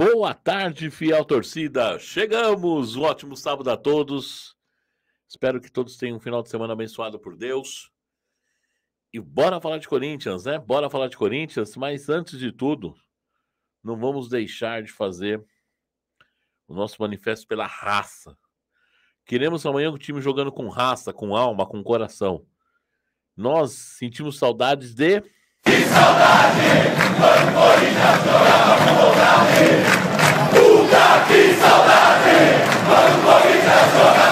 Boa tarde, fiel torcida. Chegamos. Um ótimo sábado a todos. Espero que todos tenham um final de semana abençoado por Deus. E bora falar de Corinthians, né? Bora falar de Corinthians, mas antes de tudo, não vamos deixar de fazer o nosso manifesto pela raça. Queremos amanhã o time jogando com raça, com alma, com coração. Nós sentimos saudades de de saudade, vamos chorava vamos voltar. Puta que saudade, vamos chorava.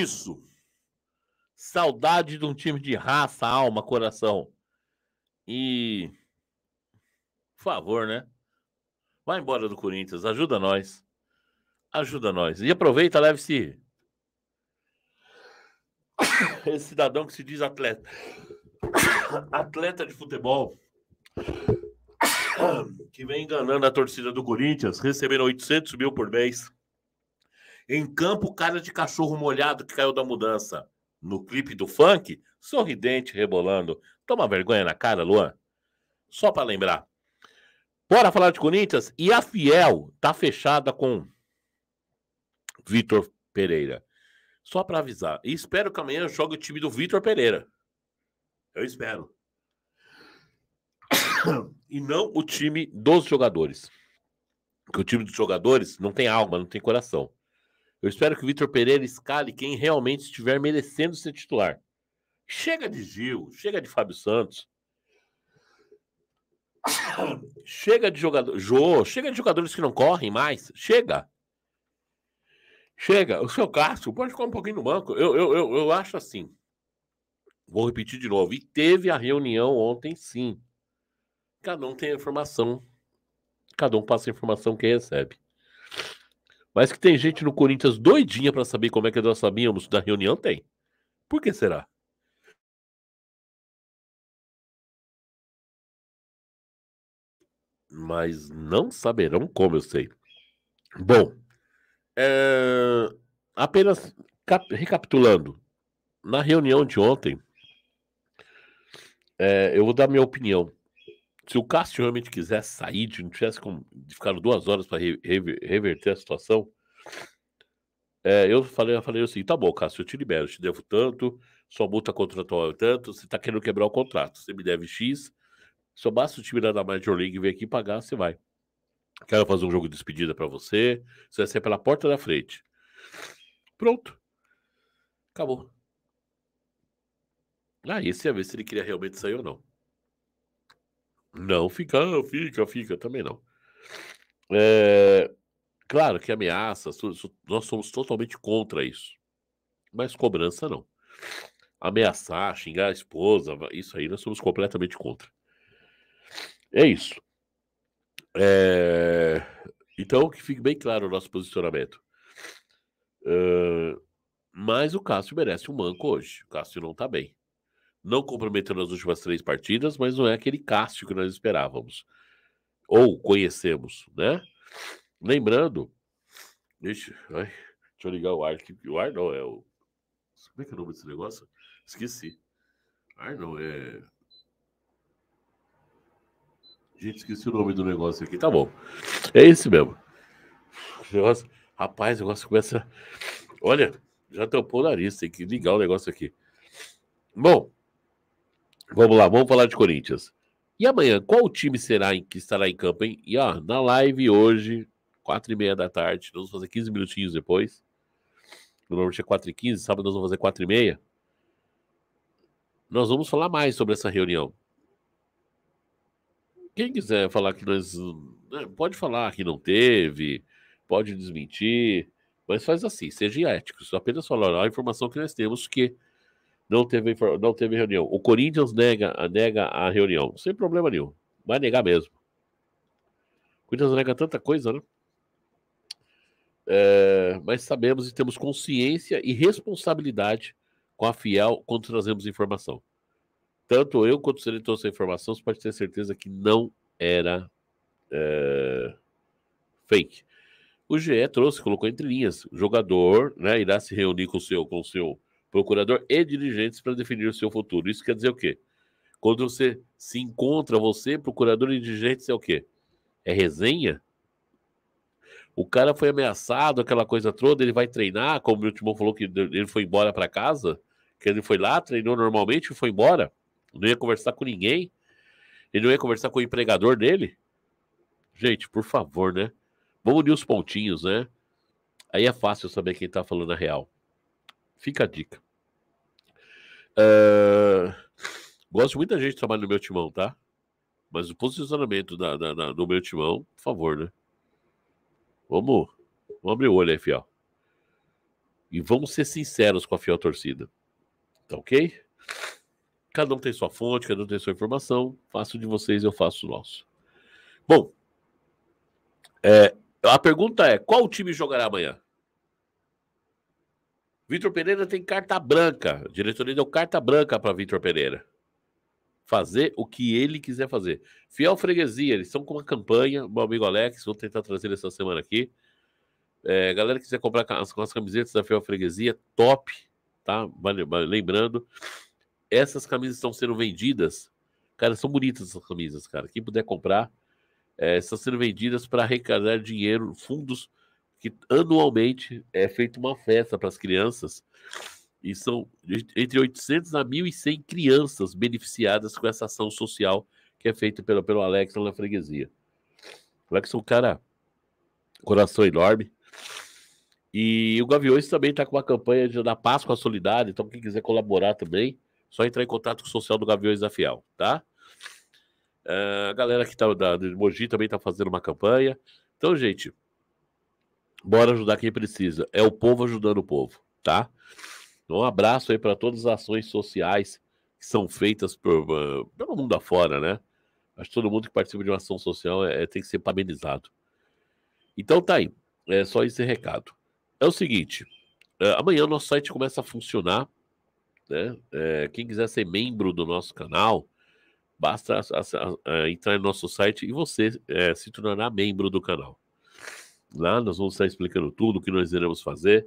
isso. Saudade de um time de raça, alma, coração. E. Por favor, né? Vai embora do Corinthians, ajuda nós. Ajuda nós. E aproveita, leve-se. Esse cidadão que se diz atleta. Atleta de futebol. Que vem enganando a torcida do Corinthians, recebendo 800 mil por mês. Em campo, cara de cachorro molhado que caiu da mudança. No clipe do funk, sorridente, rebolando. Toma vergonha na cara, Luan. Só para lembrar. Bora falar de Corinthians? E a Fiel tá fechada com Vitor Pereira. Só para avisar. E espero que amanhã jogue o time do Vitor Pereira. Eu espero. E não o time dos jogadores. Porque o time dos jogadores não tem alma, não tem coração. Eu espero que o Vitor Pereira escale quem realmente estiver merecendo ser titular. Chega de Gil, chega de Fábio Santos. Chega de jogador. Jô, chega de jogadores que não correm mais. Chega. Chega. O seu Cássio pode ficar um pouquinho no banco. Eu, eu, eu, eu acho assim. Vou repetir de novo. E teve a reunião ontem, sim. Cada um tem a informação. Cada um passa a informação que recebe. Mas que tem gente no Corinthians doidinha para saber como é que nós sabíamos da reunião, tem. Por que será? Mas não saberão como eu sei. Bom, é... apenas cap... recapitulando. Na reunião de ontem, é... eu vou dar minha opinião. Se o Cássio realmente quisesse sair, não tivesse como ficaram duas horas para re, re, reverter a situação. É, eu falei, eu falei assim: tá bom, Cássio, eu te libero, eu te devo tanto, sua multa contratual é tanto, você está querendo quebrar o contrato, você me deve X, só basta o time da Major League vir aqui pagar, você vai. Quero fazer um jogo de despedida para você, você vai sair pela porta da frente. Pronto. Acabou. Aí você ia ver se ele queria realmente sair ou não. Não, fica, fica, fica, também não. É, claro que ameaças, nós somos totalmente contra isso. Mas cobrança não. Ameaçar, xingar a esposa, isso aí nós somos completamente contra. É isso. É, então, que fique bem claro o nosso posicionamento. É, mas o Cássio merece um manco hoje. O Cássio não tá bem. Não comprometeu nas últimas três partidas, mas não é aquele Cássio que nós esperávamos ou conhecemos, né? Lembrando, deixa, ai, deixa eu ligar o ar aqui, o ar não é o. Como é que é o nome desse negócio? Esqueci. Ar não é. Gente, esqueci o nome do negócio aqui. Tá bom. É esse mesmo. O negócio, rapaz, o negócio começa. Olha, já tampou o nariz, tem que ligar o negócio aqui. Bom, vamos lá, vamos falar de Corinthians. E amanhã, qual time será em que estará em campo, hein? E ó, na live hoje, quatro e meia da tarde, nós vamos fazer 15 minutinhos depois. no Normalmente é 4 e 15, sábado nós vamos fazer 4 e meia. Nós vamos falar mais sobre essa reunião. Quem quiser falar que nós. Né, pode falar que não teve, pode desmentir, mas faz assim, seja ético. só Apenas falar a informação que nós temos, que não teve, não teve reunião. O Corinthians nega, nega a reunião, sem problema nenhum. Vai negar mesmo. O Corinthians nega tanta coisa, né? É, mas sabemos e temos consciência e responsabilidade com a Fiel quando trazemos informação. Tanto eu quanto o senhor trouxe a informação, você pode ter certeza que não era é, fake. O GE trouxe, colocou entre linhas, jogador né, irá se reunir com o seu, com o seu procurador e dirigentes para definir o seu futuro. Isso quer dizer o quê? Quando você se encontra, você, procurador e dirigentes, é o quê? É resenha? O cara foi ameaçado, aquela coisa toda, ele vai treinar, como o Timão falou que ele foi embora para casa, que ele foi lá, treinou normalmente e foi embora. Não ia conversar com ninguém. Ele não ia conversar com o empregador dele. Gente, por favor, né? Vamos unir os pontinhos, né? Aí é fácil saber quem tá falando a real. Fica a dica. Uh, gosto muita gente que trabalha no meu timão, tá? Mas o posicionamento da, da, da, do meu timão, por favor, né? Vamos, vamos abrir o olho aí, Fiel. E vamos ser sinceros com a Fiel Torcida. Tá ok? Cada um tem sua fonte, cada um tem sua informação. Faço de vocês, eu faço o nosso. Bom, é, a pergunta é: qual time jogará amanhã? Vitor Pereira tem carta branca. A diretoria deu carta branca para Vitor Pereira. Fazer o que ele quiser fazer. Fiel Freguesia, eles estão com uma campanha. Meu amigo Alex, vou tentar trazer essa semana aqui. É, galera que quiser comprar as, as camisetas da Fiel Freguesia, top, tá? Vale, vale, lembrando, essas camisas estão sendo vendidas. Cara, são bonitas essas camisas, cara. Quem puder comprar, é, estão sendo vendidas para arrecadar dinheiro, fundos que anualmente é feita uma festa para as crianças e são entre 800 a 1.100 crianças beneficiadas com essa ação social que é feita pelo, pelo Alex na freguesia. O Alex é um cara, coração enorme. E o Gaviões também está com uma campanha de, da Páscoa Solidária, então quem quiser colaborar também, só entrar em contato com o social do Gaviões da Fiel, tá? Uh, a galera que tá da, do Mogi também está fazendo uma campanha. Então, gente, Bora ajudar quem precisa. É o povo ajudando o povo, tá? Então, um abraço aí para todas as ações sociais que são feitas por, uh, pelo mundo afora, né? Acho que todo mundo que participa de uma ação social é, é tem que ser parabenizado. Então tá aí. É só esse recado. É o seguinte: uh, amanhã o nosso site começa a funcionar. Né? Uh, quem quiser ser membro do nosso canal, basta entrar no nosso site e você se tornará membro do canal. Lá nós vamos estar explicando tudo o que nós iremos fazer.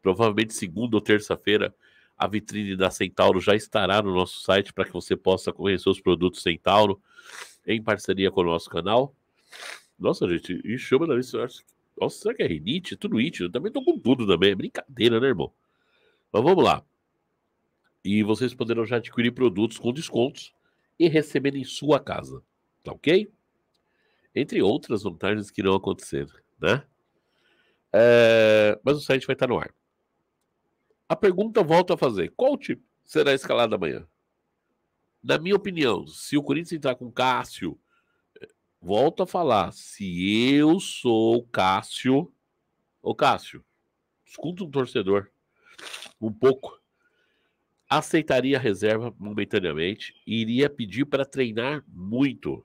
Provavelmente segunda ou terça-feira a vitrine da Centauro já estará no nosso site para que você possa conhecer os produtos Centauro em parceria com o nosso canal. Nossa, gente, e chama na lista. Nossa, será que é rinite? Tudo it? Eu também tô com tudo também. É brincadeira, né, irmão? Mas vamos lá. E vocês poderão já adquirir produtos com descontos e receber em sua casa. Tá ok? entre outras vantagens que irão acontecer, né? É, mas o site vai estar no ar. A pergunta volta a fazer: qual time tipo será escalado amanhã? Na minha opinião, se o Corinthians entrar com Cássio, volto a falar, se eu sou o Cássio, ô Cássio, escuta um torcedor um pouco. Aceitaria a reserva momentaneamente e iria pedir para treinar muito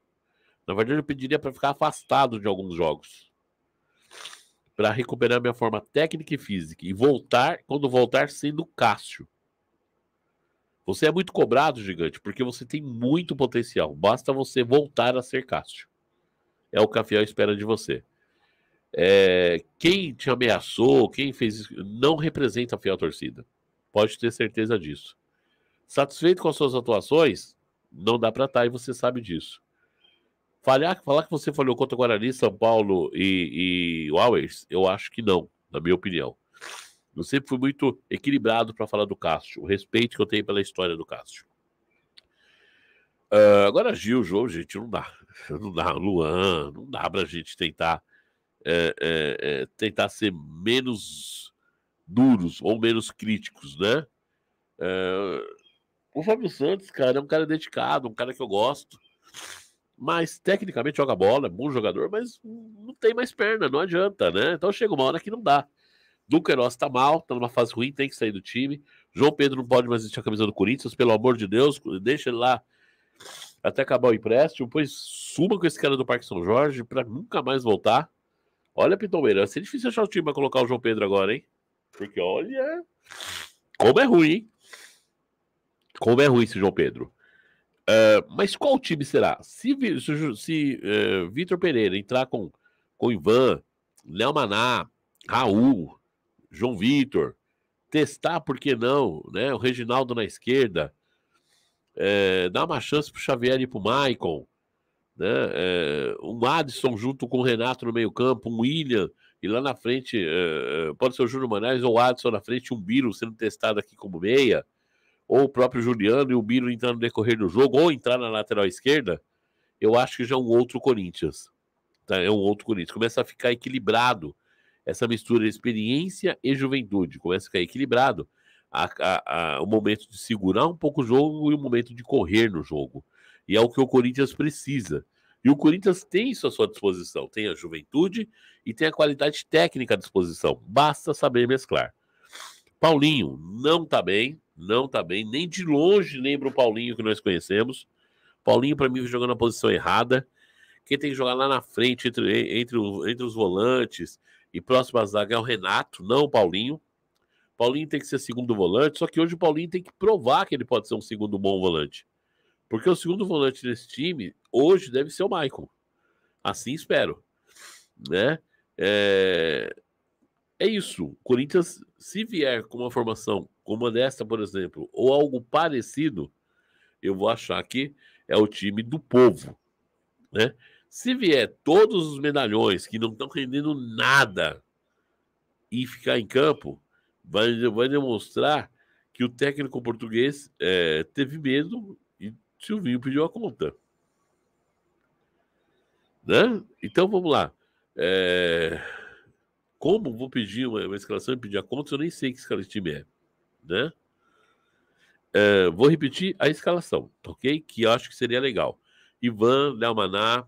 na verdade, eu pediria para ficar afastado de alguns jogos. Para recuperar minha forma técnica e física. E voltar, quando voltar, sendo Cássio. Você é muito cobrado, gigante, porque você tem muito potencial. Basta você voltar a ser Cássio. É o que a Fiel espera de você. É, quem te ameaçou, quem fez isso, não representa a fiel torcida. Pode ter certeza disso. Satisfeito com as suas atuações, não dá para estar tá, e você sabe disso. Falhar, ah, falar que você falhou contra o Guarani, São Paulo e, e Always, eu acho que não, na minha opinião. Eu sempre fui muito equilibrado para falar do Cássio, o respeito que eu tenho pela história do Cássio. Uh, agora, Gil, João, gente, não dá. Não dá, Luan, não dá para a gente tentar, é, é, é, tentar ser menos duros ou menos críticos, né? Ah, o Fábio Santos, cara, é um cara dedicado, um cara que eu gosto mas tecnicamente joga bola, é bom jogador, mas não tem mais perna, não adianta, né? Então chega uma hora que não dá. Duqueiroz tá mal, tá numa fase ruim, tem que sair do time. João Pedro não pode mais vestir a camisa do Corinthians, pelo amor de Deus, deixa ele lá até acabar o empréstimo, depois suba com esse cara do Parque São Jorge para nunca mais voltar. Olha, Pitombeira, vai ser difícil achar o time pra colocar o João Pedro agora, hein? Porque olha. Como é ruim, hein? Como é ruim esse João Pedro. Uh, mas qual time será? Se, se, se uh, Vitor Pereira entrar com, com Ivan, Léo Maná, Raul, João Vitor, testar, por que não? Né? O Reginaldo na esquerda, é, eh, dar uma chance pro Xavier e pro Maicon, né? É, um Adson junto com o Renato no meio-campo, um William, e lá na frente é, pode ser o Júnior Manaus ou o Adson na frente, um Biro sendo testado aqui como meia ou o próprio Juliano e o Biro entrar no decorrer do jogo, ou entrar na lateral esquerda, eu acho que já é um outro Corinthians. Tá? É um outro Corinthians. Começa a ficar equilibrado essa mistura de experiência e juventude. Começa a ficar equilibrado a, a, a, o momento de segurar um pouco o jogo e o momento de correr no jogo. E é o que o Corinthians precisa. E o Corinthians tem isso à sua disposição. Tem a juventude e tem a qualidade técnica à disposição. Basta saber mesclar. Paulinho não tá bem não tá bem, nem de longe lembra o Paulinho que nós conhecemos. Paulinho, para mim, jogando na posição errada. Quem tem que jogar lá na frente, entre, entre, entre os volantes e próximo à zaga, é o Renato, não o Paulinho. Paulinho tem que ser segundo volante, só que hoje o Paulinho tem que provar que ele pode ser um segundo bom volante. Porque o segundo volante desse time, hoje, deve ser o Maicon. Assim espero. Né? É, é isso. O Corinthians, se vier com uma formação como essa, por exemplo, ou algo parecido, eu vou achar que é o time do povo, né? Se vier todos os medalhões que não estão rendendo nada e ficar em campo, vai, vai demonstrar que o técnico português é, teve medo e Silvinho pediu a conta. Né? Então vamos lá. É... Como vou pedir uma, uma escalação e pedir a conta, eu nem sei que escala de time é né? É, vou repetir a escalação, tá ok? Que eu acho que seria legal. Ivan, Léo Maná,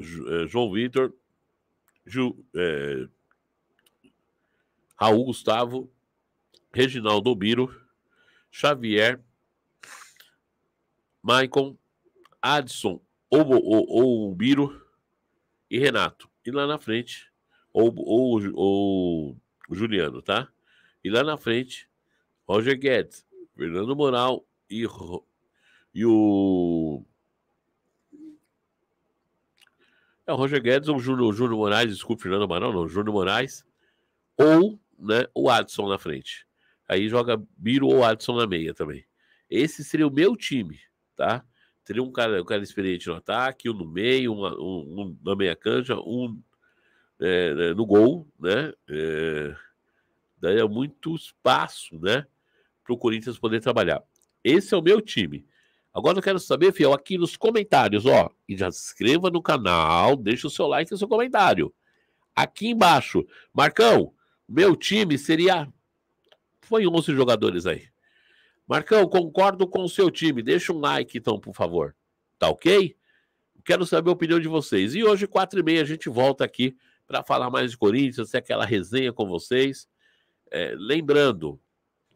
é, João Vitor, Ju, é, Raul Gustavo, Reginaldo Biro, Xavier, Maicon, Adson ou, ou, ou Biro e Renato. E lá na frente, ou, ou, ou Juliano, tá? E lá na frente, Roger Guedes, Fernando Moral e, e o. É o Roger Guedes ou o Júnior, Moraes, desculpa, Fernando Moral, não, Júnior Moraes, ou né, o Adson na frente. Aí joga Biro ou Adson na meia também. Esse seria o meu time, tá? Teria um cara, um cara experiente no ataque, um no meio, um, um, um na meia canja, um é, né, no gol, né? É, daí é muito espaço, né? para o Corinthians poder trabalhar. Esse é o meu time. Agora eu quero saber, fiel, aqui nos comentários, ó. E já se inscreva no canal, deixa o seu like e o seu comentário. Aqui embaixo. Marcão, meu time seria. Foi 11 jogadores aí. Marcão, concordo com o seu time. Deixa um like, então, por favor. Tá ok? Quero saber a opinião de vocês. E hoje, 4 e meia, a gente volta aqui para falar mais de Corinthians, ter aquela resenha com vocês. É, lembrando,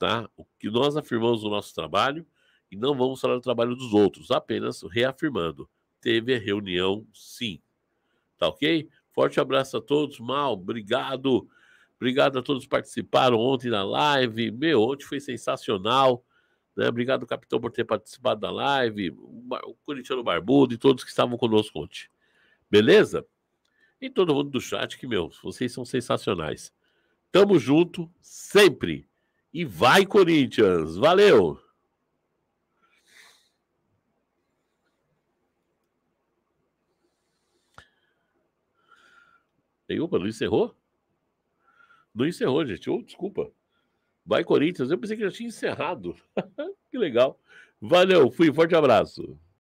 tá? O que nós afirmamos no nosso trabalho e não vamos falar do trabalho dos outros, apenas reafirmando. Teve reunião, sim. Tá ok? Forte abraço a todos. Mal, obrigado. Obrigado a todos que participaram ontem na live. Meu, ontem foi sensacional. Né? Obrigado, capitão, por ter participado da live. O Corintiano Barbudo e todos que estavam conosco ontem. Beleza? E todo mundo do chat que, meu, vocês são sensacionais. Tamo junto sempre. E vai, Corinthians! Valeu! E, opa, não encerrou? Não encerrou, gente. Oh, desculpa. Vai, Corinthians. Eu pensei que já tinha encerrado. que legal. Valeu, fui, forte abraço.